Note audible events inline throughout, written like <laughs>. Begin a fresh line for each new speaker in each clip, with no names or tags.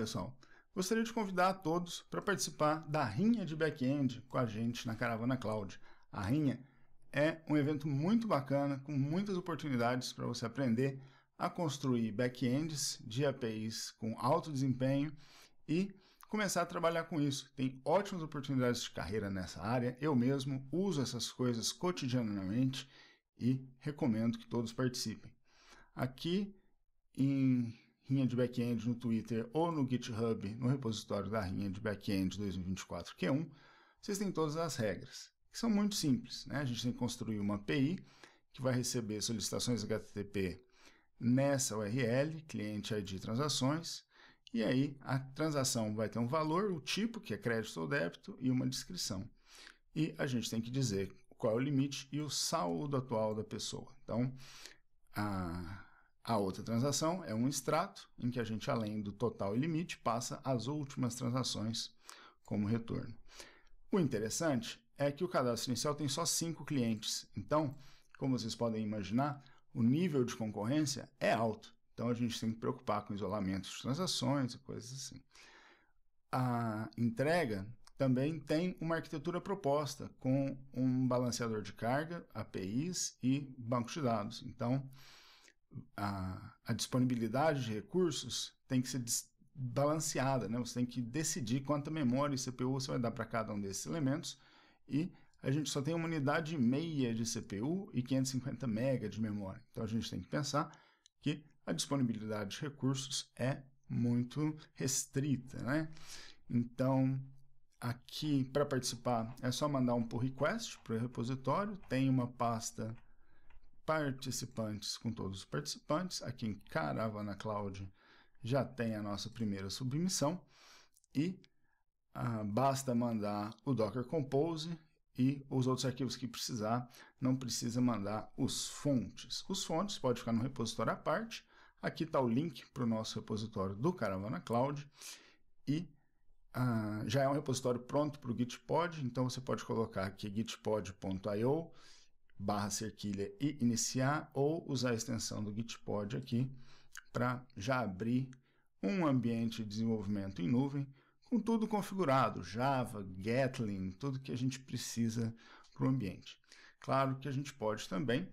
pessoal? Gostaria de convidar a todos para participar da Rinha de Backend com a gente na Caravana Cloud. A Rinha é um evento muito bacana, com muitas oportunidades para você aprender a construir backends de APIs com alto desempenho e começar a trabalhar com isso. Tem ótimas oportunidades de carreira nessa área. Eu mesmo uso essas coisas cotidianamente e recomendo que todos participem. Aqui em Rinha de Backend no Twitter ou no GitHub, no repositório da Rinha de Backend 2024 Q1, vocês têm todas as regras, que são muito simples. Né? A gente tem que construir uma API que vai receber solicitações HTTP nessa URL, cliente ID transações, e aí a transação vai ter um valor, o tipo, que é crédito ou débito, e uma descrição. E a gente tem que dizer qual é o limite e o saldo atual da pessoa. Então, a a outra transação é um extrato em que a gente, além do total e limite, passa as últimas transações como retorno. O interessante é que o cadastro inicial tem só cinco clientes. Então, como vocês podem imaginar, o nível de concorrência é alto. Então, a gente tem que preocupar com isolamento de transações e coisas assim. A entrega também tem uma arquitetura proposta com um balanceador de carga, APIs e banco de dados. Então, a, a disponibilidade de recursos tem que ser balanceada, né? Você tem que decidir quanta memória e CPU você vai dar para cada um desses elementos e a gente só tem uma unidade meia de CPU e 550 MB de memória. Então a gente tem que pensar que a disponibilidade de recursos é muito restrita, né? Então, aqui para participar é só mandar um pull request para o repositório, tem uma pasta participantes com todos os participantes. Aqui em Caravana Cloud já tem a nossa primeira submissão e ah, basta mandar o Docker Compose e os outros arquivos que precisar, não precisa mandar os fontes. Os fontes pode ficar no repositório à parte. Aqui está o link para o nosso repositório do Caravana Cloud e ah, já é um repositório pronto para o Gitpod, então você pode colocar aqui gitpod.io barra cerquilha e iniciar ou usar a extensão do Gitpod aqui para já abrir um ambiente de desenvolvimento em nuvem com tudo configurado, Java, Gatling, tudo que a gente precisa para o ambiente. Claro que a gente pode também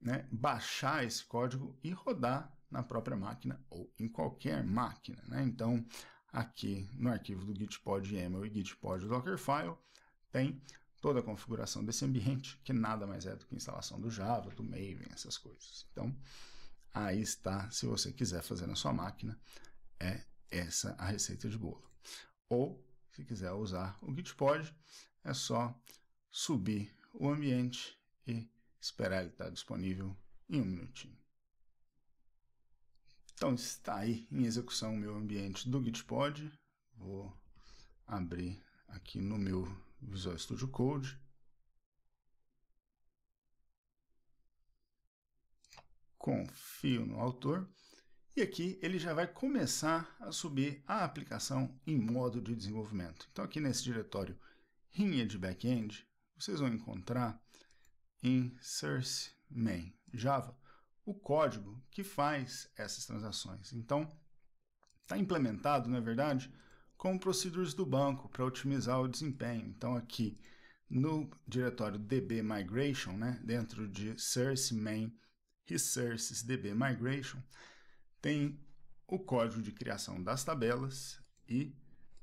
né, baixar esse código e rodar na própria máquina ou em qualquer máquina. Né? Então, aqui no arquivo do Gitpod YAML e Gitpod Dockerfile, tem toda a configuração desse ambiente, que nada mais é do que instalação do Java, do Maven, essas coisas. Então, aí está, se você quiser fazer na sua máquina, é essa a receita de bolo. Ou, se quiser usar o Gitpod, é só subir o ambiente e esperar ele estar disponível em um minutinho. Então está aí em execução o meu ambiente do Gitpod. Vou abrir aqui no meu Visual Studio Code. Confio no autor. E aqui ele já vai começar a subir a aplicação em modo de desenvolvimento. Então aqui nesse diretório de backend, vocês vão encontrar em source main java o código que faz essas transações. Então está implementado, na é verdade, com procedures do banco para otimizar o desempenho. Então aqui no diretório db migration, né, dentro de source main resources db migration, tem o código de criação das tabelas e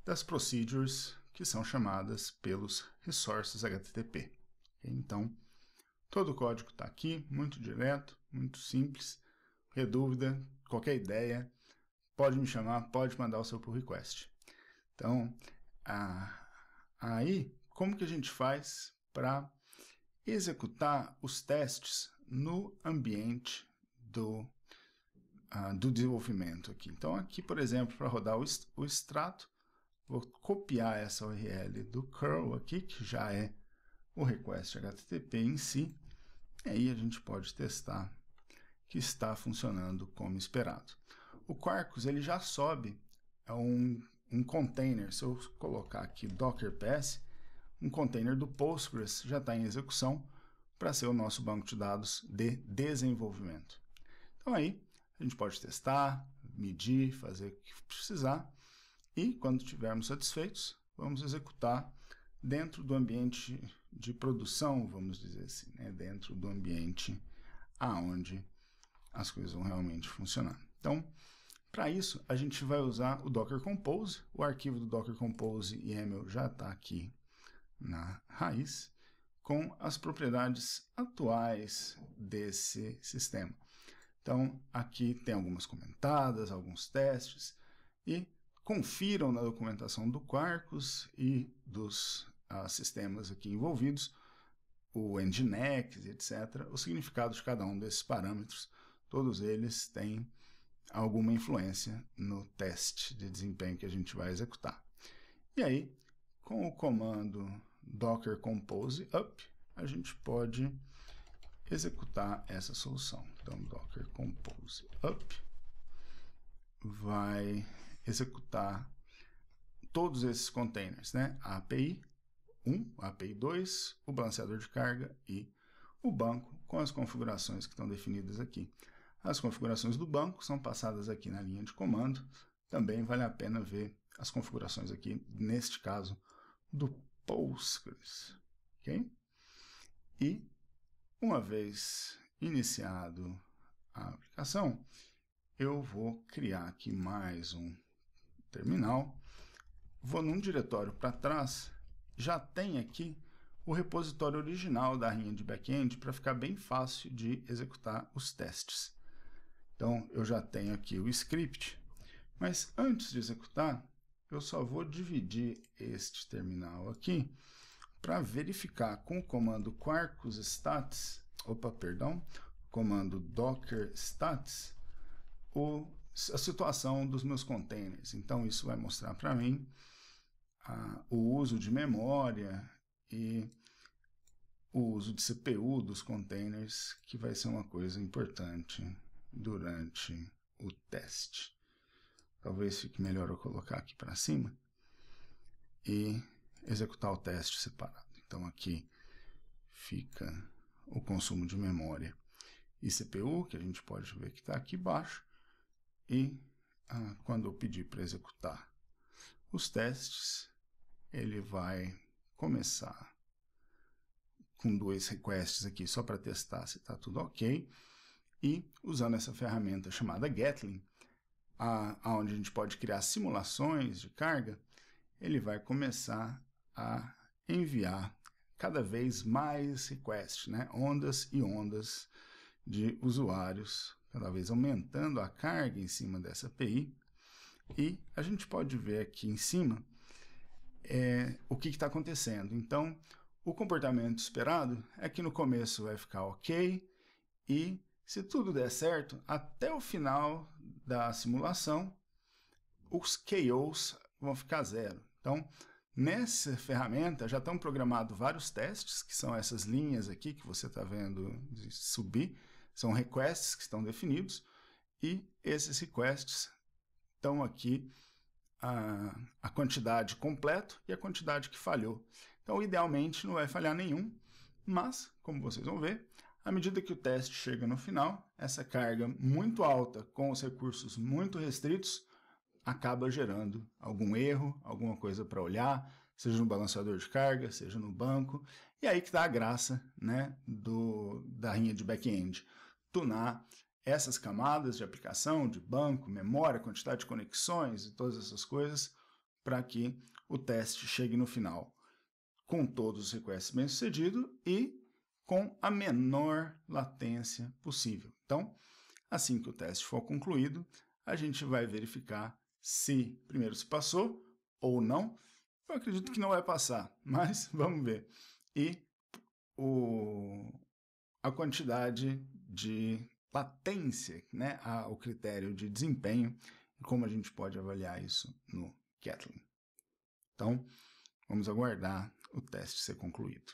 das procedures que são chamadas pelos resources HTTP. Então, todo o código está aqui, muito direto, muito simples. Qualquer dúvida, qualquer ideia, pode me chamar, pode mandar o seu pull request. Então, aí, como que a gente faz para executar os testes no ambiente do, ah, do desenvolvimento aqui? Então, aqui, por exemplo, para rodar o, o extrato, vou copiar essa URL do curl aqui, que já é o request HTTP em si, e aí a gente pode testar que está funcionando como esperado. O Quarkus ele já sobe um um container, se eu colocar aqui Docker PS, um container do Postgres já está em execução para ser o nosso banco de dados de desenvolvimento. Então aí, a gente pode testar, medir, fazer o que precisar e quando estivermos satisfeitos, vamos executar dentro do ambiente de produção, vamos dizer assim, né? dentro do ambiente aonde as coisas vão realmente funcionar. Então, para isso, a gente vai usar o Docker Compose. O arquivo do Docker Compose YAML já está aqui na raiz, com as propriedades atuais desse sistema. Então, aqui tem algumas comentadas, alguns testes, e confiram na documentação do Quarkus e dos ah, sistemas aqui envolvidos, o Nginx, etc., o significado de cada um desses parâmetros. Todos eles têm alguma influência no teste de desempenho que a gente vai executar. E aí, com o comando docker compose up, a gente pode executar essa solução. Então, docker compose up vai executar todos esses containers, né? A API 1, a API 2, o balanceador de carga e o banco com as configurações que estão definidas aqui. As configurações do banco são passadas aqui na linha de comando. Também vale a pena ver as configurações aqui, neste caso, do Postgres. Okay? E, uma vez iniciado a aplicação, eu vou criar aqui mais um terminal. Vou num diretório para trás, já tem aqui o repositório original da linha de back-end para ficar bem fácil de executar os testes. Então eu já tenho aqui o script, mas antes de executar, eu só vou dividir este terminal aqui para verificar com o comando quarkus stats, opa, perdão, comando docker stats, o, a situação dos meus containers. Então isso vai mostrar para mim a, o uso de memória e o uso de CPU dos containers, que vai ser uma coisa importante durante o teste. Talvez fique melhor eu colocar aqui para cima e executar o teste separado. Então aqui fica o consumo de memória e CPU, que a gente pode ver que está aqui embaixo, e ah, quando eu pedir para executar os testes, ele vai começar com dois requests aqui só para testar se está tudo ok. E usando essa ferramenta chamada Gatling, onde a gente pode criar simulações de carga, ele vai começar a enviar cada vez mais requests, né? ondas e ondas de usuários, cada vez aumentando a carga em cima dessa API. E a gente pode ver aqui em cima é, o que está acontecendo. Então, o comportamento esperado é que no começo vai ficar ok e se tudo der certo, até o final da simulação, os KOs vão ficar zero. Então, nessa ferramenta já estão programados vários testes, que são essas linhas aqui que você está vendo subir, são requests que estão definidos, e esses requests estão aqui a, a quantidade completa e a quantidade que falhou. Então, idealmente, não vai falhar nenhum, mas, como vocês vão ver, à medida que o teste chega no final, essa carga muito alta com os recursos muito restritos acaba gerando algum erro, alguma coisa para olhar, seja no balanceador de carga, seja no banco. E aí que está a graça né, do, da linha de back-end. Tunar essas camadas de aplicação, de banco, memória, quantidade de conexões e todas essas coisas para que o teste chegue no final com todos os requests bem-sucedidos e com a menor latência possível. Então, assim que o teste for concluído, a gente vai verificar se primeiro se passou ou não. Eu acredito que não vai passar, <laughs> mas vamos ver. E o, a quantidade de latência, né, a, o critério de desempenho, como a gente pode avaliar isso no Catlin. Então, vamos aguardar o teste ser concluído.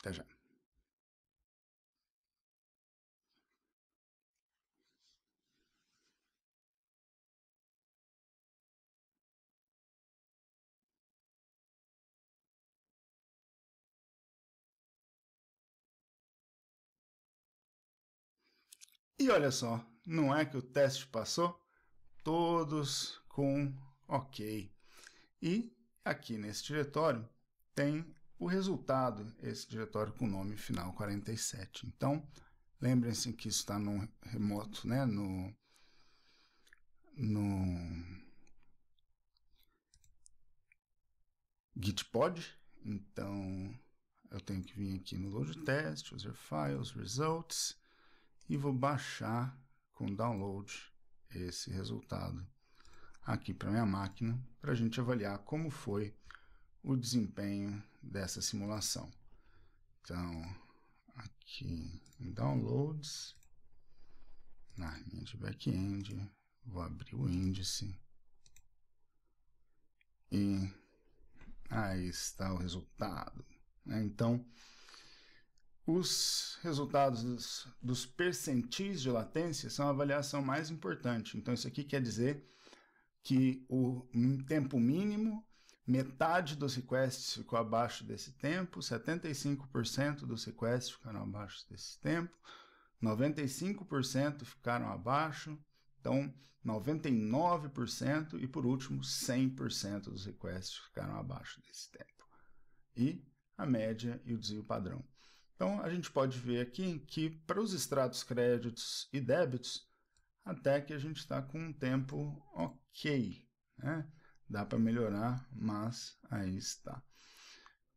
Até já. E olha só, não é que o teste passou? Todos com OK. E aqui nesse diretório tem o resultado esse diretório com o nome final 47. Então, lembrem-se que isso está no remoto, né? no, no Gitpod. Então, eu tenho que vir aqui no load test, user files, results, e vou baixar com download esse resultado aqui para minha máquina, para a gente avaliar como foi o desempenho dessa simulação. Então, aqui em Downloads, na linha de back-end, vou abrir o índice e aí está o resultado. Né? Então, os resultados dos, dos, percentis de latência são a avaliação mais importante. Então, isso aqui quer dizer que o tempo mínimo metade dos requests ficou abaixo desse tempo, 75% dos requests ficaram abaixo desse tempo, 95% ficaram abaixo, então 99% e por último 100% dos requests ficaram abaixo desse tempo. E a média e o desvio padrão. Então a gente pode ver aqui que para os extratos créditos e débitos, até que a gente está com um tempo ok. Né? dá para melhorar, mas aí está.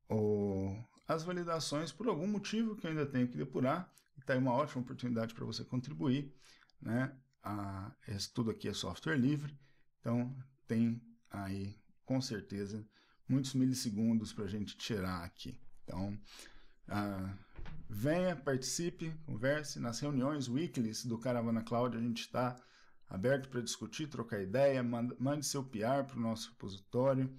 O, as validações, por algum motivo que eu ainda tenho que depurar, está aí uma ótima oportunidade para você contribuir. Né? A, tudo aqui é software livre, então tem aí com certeza muitos milissegundos para a gente tirar aqui. Então, ah, venha, participe, converse. Nas reuniões weeklies do Caravana Cloud, a gente está aberto para discutir, trocar ideia, mande seu PR para o nosso repositório,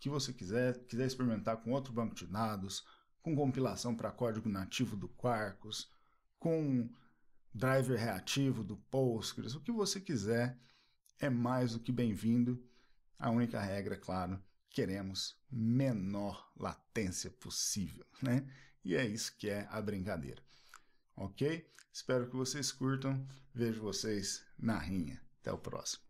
que você quiser, quiser experimentar com outro banco de dados, com compilação para código nativo do Quarkus, com driver reativo do Postgres, o que você quiser, é mais do que bem-vindo. A única regra, é claro, queremos menor latência possível, né? E é isso que é a brincadeira ok? Espero que vocês curtam. Vejo vocês na rinha. Até o próximo.